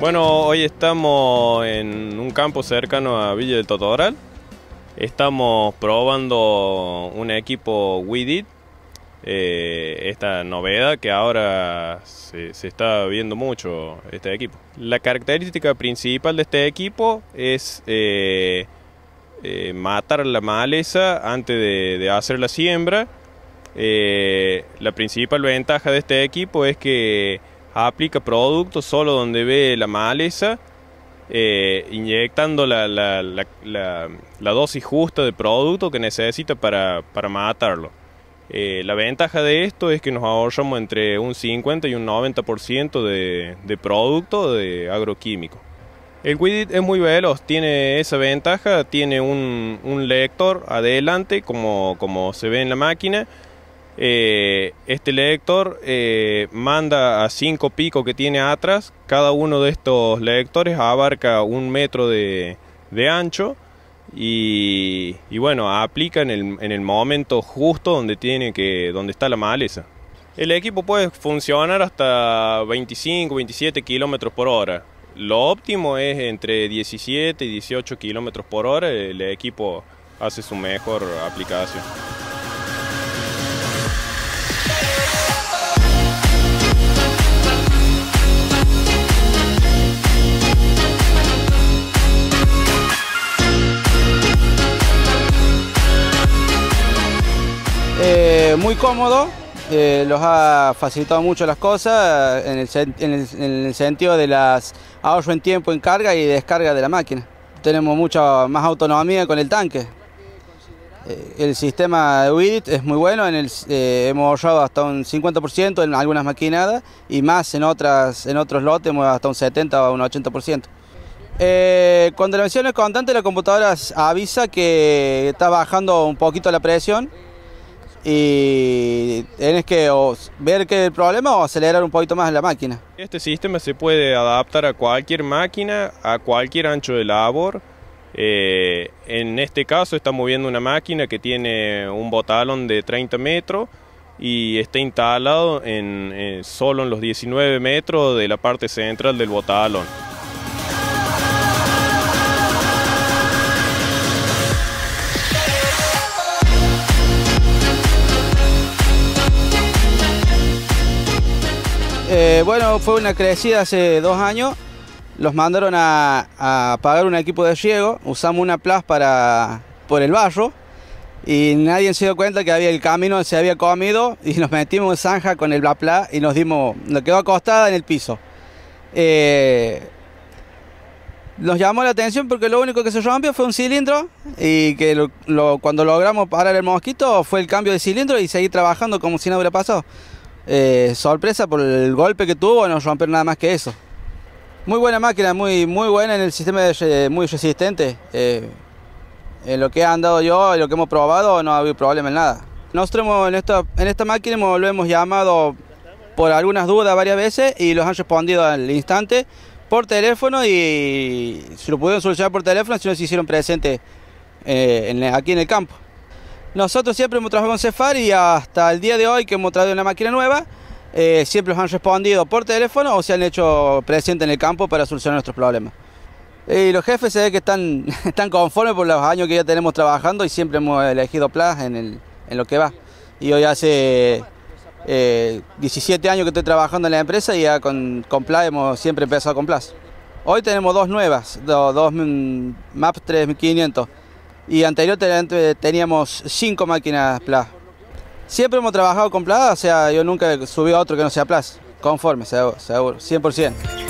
Bueno, hoy estamos en un campo cercano a Villa del Totoral. Estamos probando un equipo Widit, eh, esta novedad que ahora se, está viendo mucho este equipo. La característica principal de este equipo es eh, eh, matar la maleza antes de hacer la siembra. la principal ventaja de este equipo es que aplica productos solo donde ve la maleza, eh, inyectando la, la, la, dosis justa de producto que necesita para, para matarlo. Eh, la ventaja de esto es que nos ahorramos entre un 50 y un 90% de, de producto de agroquímico. El Widit es muy veloz, tiene esa ventaja, tiene un, un lector adelante como, como se ve en la máquina eh, este lector eh, manda a cinco picos que tiene atrás. Cada uno de estos lectores abarca un metro de, ancho. Y, bueno, aplica en el, momento justo donde, tiene que, donde está la maleza. El equipo puede funcionar hasta 25, 27 kilómetros por hora. Lo óptimo es entre 17 y 18 kilómetros por hora. El equipo hace su mejor aplicación. muy cómodo, eh, los ha facilitado mucho las cosas en el, sentido de las ahorro en tiempo en carga y descarga de la máquina. Tenemos mucha más autonomía con el tanque. Eh, el sistema de WIDIT es muy bueno, eh, hemos ahorrado hasta un 50% en algunas maquinadas y más en, otras, en otros lotes, hemos hasta un 70 o un 80%. cuando la presión es constante, la computadora avisa que está bajando un poquito la presión y tienes que ver que el problema o acelerar un poquito más la máquina. Este sistema se puede adaptar a cualquier máquina, a cualquier ancho de labor. Eh, en este caso estamos moviendo una máquina que tiene un botalón de 30 metros y está instalado en, eh, solo en los 19 metros de la parte central del botalón. Eh, bueno, fue una crecida hace dos años. Los mandaron a, pagar un equipo de riego. Usamos una plaza para por el barro. Y nadie se dio cuenta que había el camino, se había comido. Y nos metimos en zanja con el bla y nos dimos. Nos quedó acostada en el piso. Eh, nos llamó la atención porque lo único que se rompió fue un cilindro y que cuando logramos parar el mosquito fue el cambio de cilindro y seguir trabajando como si no hubiera pasado. Eh, sorpresa por el golpe que tuvo, no romper nada más que eso. Muy buena máquina, muy, muy buena en el sistema, muy resistente. Eh, en lo que he andado yo, en lo que hemos probado, no ha habido problema en nada. Nosotros en, esta, en esta máquina lo hemos llamado por algunas dudas varias veces y los han respondido al instante por teléfono y se lo pudieron solucionar por teléfono si no se hicieron presentes eh, aquí en el campo. Nosotros siempre hemos trabajado con Cefar y hasta el día de hoy que hemos traído una máquina nueva, eh, siempre nos han respondido por teléfono o se han hecho presente en el campo para solucionar nuestros problemas. Y los jefes se ven que están, conformes por los años que ya tenemos trabajando y siempre hemos elegido Plas en, lo que va. Y hoy hace 17 eh, años que estoy trabajando en la empresa y ya con, con Plas hemos siempre empezado con Plas. Hoy tenemos dos nuevas, dos, dos MAP 3500 y anteriormente teníamos cinco máquinas Plas. Siempre hemos trabajado con Plas, o sea, yo nunca subí a otro que no sea Plas. conforme, seguro, seguro 100%.